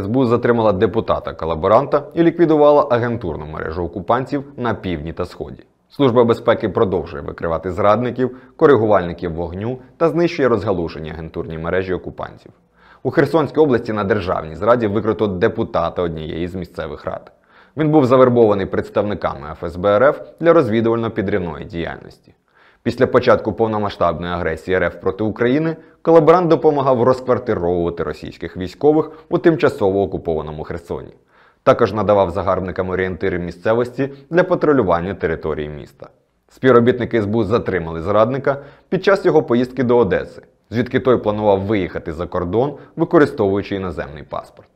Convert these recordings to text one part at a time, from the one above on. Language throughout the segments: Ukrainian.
СБУ затримала депутата-колаборанта і ліквідувала агентурну мережу окупантів на півдні та сході. Служба безпеки продовжує викривати зрадників, коригувальників вогню та знищує розгалушені агентурні мережі окупантів. У Херсонській області на державній зраді викрито депутата однієї з місцевих рад. Він був завербований представниками ФСБ РФ для розвідувально-підривної діяльності. Після початку повномасштабної агресії РФ проти України колаборант допомагав розквартировувати російських військових у тимчасово окупованому Херсоні. Також надавав загарбникам орієнтири місцевості для патрулювання території міста. Співробітники СБУ затримали зрадника під час його поїздки до Одеси, звідки той планував виїхати за кордон, використовуючи іноземний паспорт.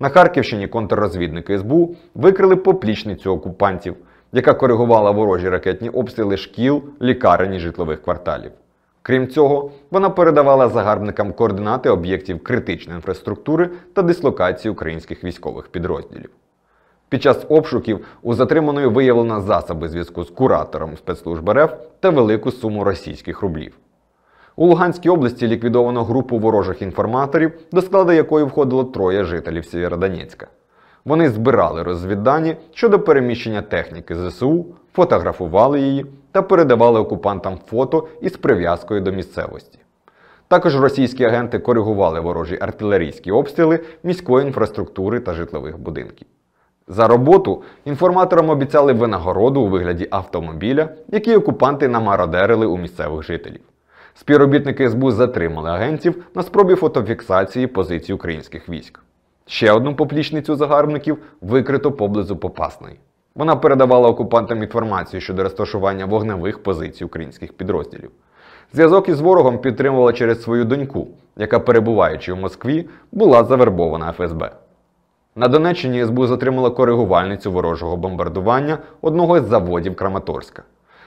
На Харківщині контррозвідники СБУ викрили поплічницю окупантів яка коригувала ворожі ракетні обстріли шкіл, лікарень і житлових кварталів. Крім цього, вона передавала загарбникам координати об'єктів критичної інфраструктури та дислокації українських військових підрозділів. Під час обшуків у затриманої виявлено засоби зв'язку з куратором спецслужб РФ та велику суму російських рублів. У Луганській області ліквідовано групу ворожих інформаторів, до складу якої входило троє жителів Сєвєродонецька. Вони збирали розвіддані щодо переміщення техніки ЗСУ, фотографували її та передавали окупантам фото із прив'язкою до місцевості. Також російські агенти коригували ворожі артилерійські обстріли міської інфраструктури та житлових будинків. За роботу інформаторам обіцяли винагороду у вигляді автомобіля, який окупанти намародерили у місцевих жителів. Співробітники СБУ затримали агентів на спробі фотофіксації позицій українських військ. Ще одну поплічницю загарбників викрито поблизу Попасної. Вона передавала окупантам інформацію щодо розташування вогневих позицій українських підрозділів. Зв'язок із ворогом підтримувала через свою доньку, яка, перебуваючи в Москві, була завербована ФСБ. На Донеччині СБУ затримала коригувальницю ворожого бомбардування одного із заводів Краматорська.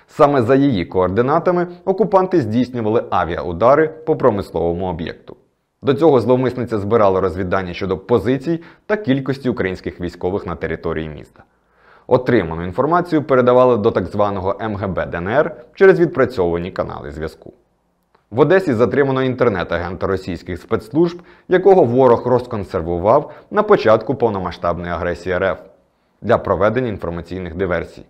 Саме за її координатами окупанти здійснювали авіаудари по промисловому об'єкту. До цього зловмисниця збирала розвіддання щодо позицій та кількості українських військових на території міста. Отриману інформацію передавали до так званого МГБ ДНР через відпрацьовані канали зв'язку. В Одесі затримано інтернет-агента російських спецслужб, якого ворог розконсервував на початку повномасштабної агресії РФ для проведення інформаційних диверсій.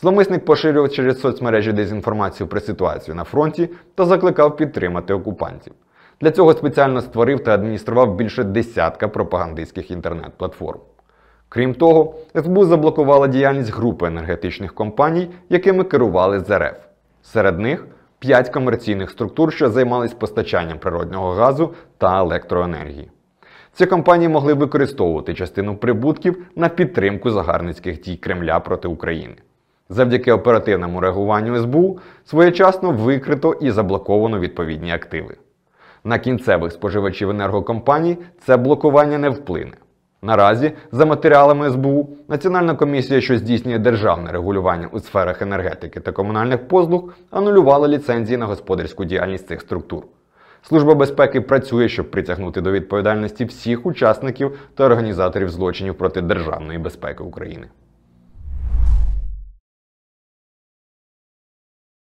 Зломисник поширював через соцмережі дезінформацію про ситуацію на фронті та закликав підтримати окупантів. Для цього спеціально створив та адміністрував більше десятка пропагандистських інтернет-платформ. Крім того, СБУ заблокувала діяльність групи енергетичних компаній, якими керували ЗРФ. Серед них 5 комерційних структур, що займались постачанням природного газу та електроенергії. Ці компанії могли використовувати частину прибутків на підтримку загарницьких дій Кремля проти України. Завдяки оперативному реагуванню СБУ своєчасно викрито і заблоковано відповідні активи. На кінцевих споживачів енергокомпаній це блокування не вплине. Наразі, за матеріалами СБУ, Національна комісія, що здійснює державне регулювання у сферах енергетики та комунальних послуг, анулювала ліцензії на господарську діяльність цих структур. Служба безпеки працює, щоб притягнути до відповідальності всіх учасників та організаторів злочинів проти державної безпеки України.